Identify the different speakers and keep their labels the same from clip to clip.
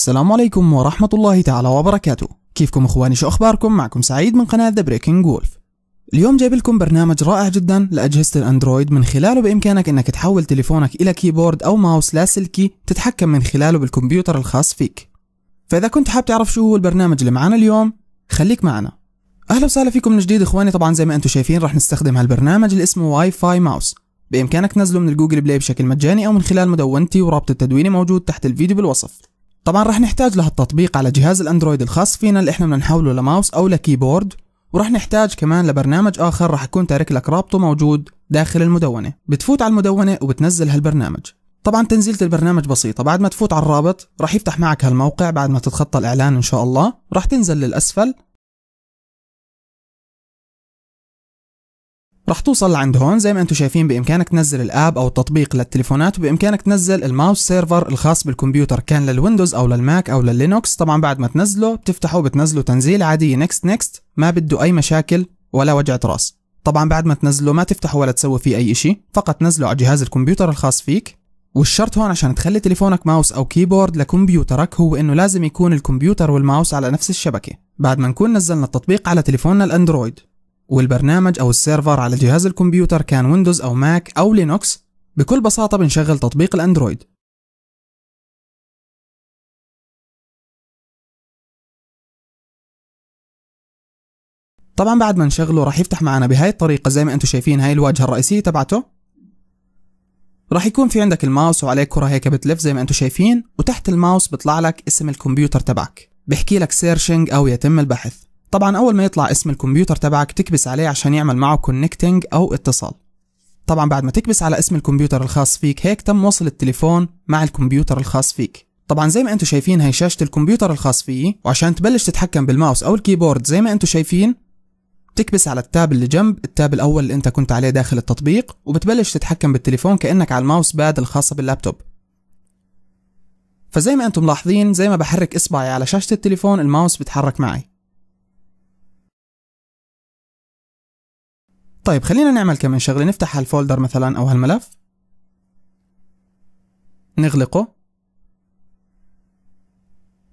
Speaker 1: السلام عليكم ورحمة الله تعالى وبركاته كيفكم اخواني شو اخباركم معكم سعيد من قناة ذا Breaking وولف اليوم جايب لكم برنامج رائع جدا لأجهزة الأندرويد من خلاله بإمكانك أنك تحول تليفونك إلى كيبورد أو ماوس لاسلكي تتحكم من خلاله بالكمبيوتر الخاص فيك فإذا كنت حاب تعرف شو هو البرنامج اللي معنا اليوم خليك معنا أهلا وسهلا فيكم من جديد إخواني طبعا زي ما أنتم شايفين راح نستخدم هالبرنامج اللي اسمه واي فاي ماوس بإمكانك تنزله من الجوجل بلاي بشكل مجاني أو من خلال مدونتي ورابط التدوين موجود تحت الفيديو بالوصف طبعا راح نحتاج لهالتطبيق على جهاز الاندرويد الخاص فينا اللي احنا بدنا نحوله لماوس او لكيبورد وراح نحتاج كمان لبرنامج اخر راح اكون تارك لك رابطه موجود داخل المدونه بتفوت على المدونه وبتنزل هالبرنامج طبعا تنزيلة البرنامج
Speaker 2: بسيطة بعد ما تفوت على الرابط راح يفتح معك هالموقع بعد ما تتخطى الإعلان إن شاء الله راح تنزل للأسفل رح توصل لعند هون زي ما انتم شايفين بامكانك تنزل الاب او التطبيق للتليفونات وبامكانك تنزل الماوس
Speaker 1: سيرفر الخاص بالكمبيوتر كان للويندوز او للماك او لللينوكس طبعا بعد ما تنزله بتفتحه وبتنزله تنزيل عادي نكست نكست ما بده اي مشاكل ولا وجعة راس طبعا بعد ما تنزله ما تفتحه ولا تسوي فيه اي شيء فقط نزله على جهاز الكمبيوتر الخاص فيك والشرط هون عشان تخلي تليفونك ماوس او كيبورد لكمبيوترك هو انه لازم يكون الكمبيوتر والماوس على نفس الشبكه بعد ما نكون نزلنا التطبيق على تليفوننا الاندرويد والبرنامج أو السيرفر على جهاز
Speaker 2: الكمبيوتر كان ويندوز أو ماك أو لينوكس بكل بساطة بنشغل تطبيق الأندرويد طبعا بعد ما نشغله راح يفتح معنا بهاي الطريقة زي ما انتم شايفين
Speaker 1: هاي الواجهة الرئيسية تبعته راح يكون في عندك الماوس وعليه كرة هيك بتلف زي ما انتم شايفين وتحت الماوس بيطلع لك اسم الكمبيوتر تبعك بيحكي لك سيرشنج او يتم البحث طبعا أول ما يطلع اسم الكمبيوتر تبعك تكبس عليه عشان يعمل معه كونكتنج أو اتصال طبعا بعد ما تكبس على اسم الكمبيوتر الخاص فيك هيك تم وصل التليفون مع الكمبيوتر الخاص فيك طبعا زي ما انتم شايفين هي شاشة الكمبيوتر الخاص فيي وعشان تبلش تتحكم بالماوس او الكيبورد زي ما انتم شايفين بتكبس على التاب اللي جنب التاب الاول اللي انت كنت عليه داخل التطبيق وبتبلش تتحكم بالتليفون كانك على الماوس باد الخاصة باللابتوب فزي ما انتم ملاحظين زي ما بحرك اصبعي على شاشة التليفون الماوس بتحرك معي طيب خلينا نعمل كمان شغله نفتح هالفولدر مثلا او هالملف نغلقه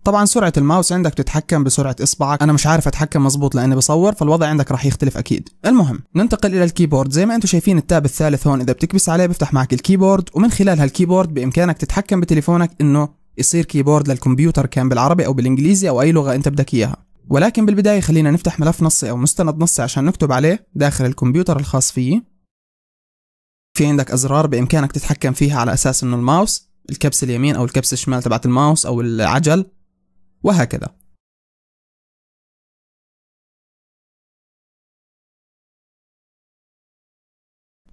Speaker 1: طبعا سرعة الماوس عندك تتحكم بسرعة اصبعك، أنا مش عارف أتحكم مظبوط لأني بصور فالوضع عندك راح يختلف أكيد. المهم ننتقل إلى الكيبورد، زي ما أنتم شايفين التاب الثالث هون إذا بتكبس عليه بيفتح معك الكيبورد ومن خلال هالكيبورد بإمكانك تتحكم بتليفونك إنه يصير كيبورد للكمبيوتر كان بالعربي أو بالإنجليزي أو أي لغة أنت بدك إياها. ولكن بالبداية خلينا نفتح ملف نصي أو مستند نصي عشان نكتب عليه داخل الكمبيوتر الخاص فيي في عندك أزرار بإمكانك تتحكم فيها على أساس إنه الماوس الكبس
Speaker 2: اليمين أو الكبس الشمال تبعت الماوس أو العجل وهكذا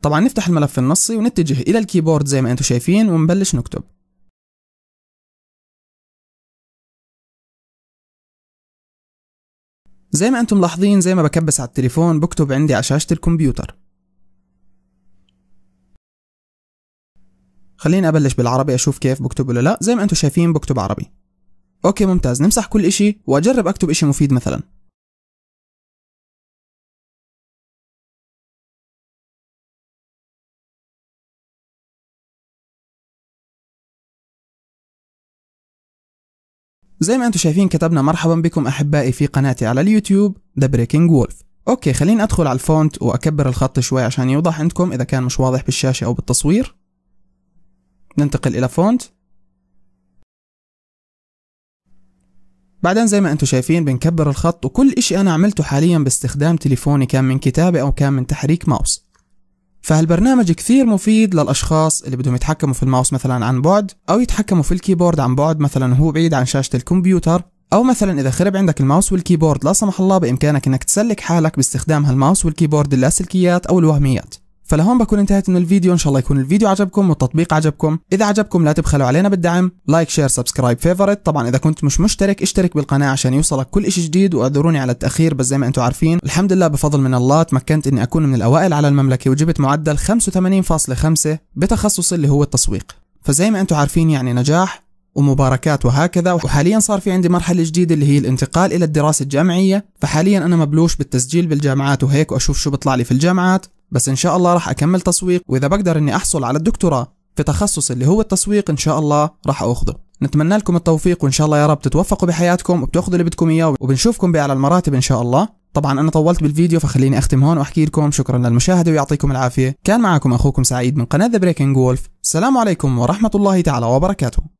Speaker 2: طبعا نفتح الملف النصي ونتجه إلى الكيبورد زي ما أنتم شايفين ونبلش نكتب زي ما انتم ملاحظين زي ما بكبس على التليفون بكتب عندي على شاشة الكمبيوتر
Speaker 1: خليني أبلش بالعربي أشوف كيف
Speaker 2: بكتب ولا لا زي ما انتم شايفين بكتب عربي أوكي ممتاز نمسح كل إشي وأجرب أكتب إشي مفيد مثلا زي ما انتم شايفين كتبنا مرحبا بكم احبائي في
Speaker 1: قناتي على اليوتيوب ذا بريكنج وولف اوكي خليني ادخل على الفونت واكبر الخط شوي عشان يوضح عندكم اذا كان مش واضح بالشاشة او بالتصوير ننتقل الى فونت بعدين زي ما انتم شايفين بنكبر الخط وكل اشي انا عملته حاليا باستخدام تليفوني كان من كتابة او كان من تحريك ماوس فهالبرنامج كثير مفيد للأشخاص اللي بدهم يتحكموا في الماوس مثلا عن بعد أو يتحكموا في الكيبورد عن بعد مثلا هو بعيد عن شاشة الكمبيوتر أو مثلا إذا خرب عندك الماوس والكيبورد لا سمح الله بإمكانك إنك تسلك حالك باستخدام هالماوس والكيبورد اللاسلكيات أو الوهميات فلهون بكون انتهيت من الفيديو ان شاء الله يكون الفيديو عجبكم والتطبيق عجبكم اذا عجبكم لا تبخلوا علينا بالدعم لايك شير سبسكرايب فيفورت طبعا اذا كنت مش مشترك اشترك بالقناه عشان يوصلك كل شيء جديد واعذروني على التاخير بس زي ما انتم عارفين الحمد لله بفضل من الله تمكنت اني اكون من الاوائل على المملكه وجبت معدل 85.5 بتخصصي اللي هو التسويق فزي ما انتم عارفين يعني نجاح ومباركات وهكذا وحاليا صار في عندي مرحلة جديدة اللي هي الانتقال إلى الدراسة الجامعية فحاليا أنا مبلوش بالتسجيل بالجامعات وهيك وأشوف شو بطلع لي في الجامعات بس ان شاء الله راح اكمل تسويق واذا بقدر اني احصل على الدكتوراه في تخصص اللي هو التسويق ان شاء الله راح اخذه نتمنى لكم التوفيق وان شاء الله يا رب تتوفقوا بحياتكم وبتاخذوا اللي بدكم اياه وبنشوفكم باعلى المراتب ان شاء الله طبعا انا طولت بالفيديو فخليني اختم هون واحكي لكم شكرا للمشاهده ويعطيكم
Speaker 2: العافيه كان معكم اخوكم سعيد من قناه ذا بريكنج وولف السلام عليكم ورحمه الله تعالى وبركاته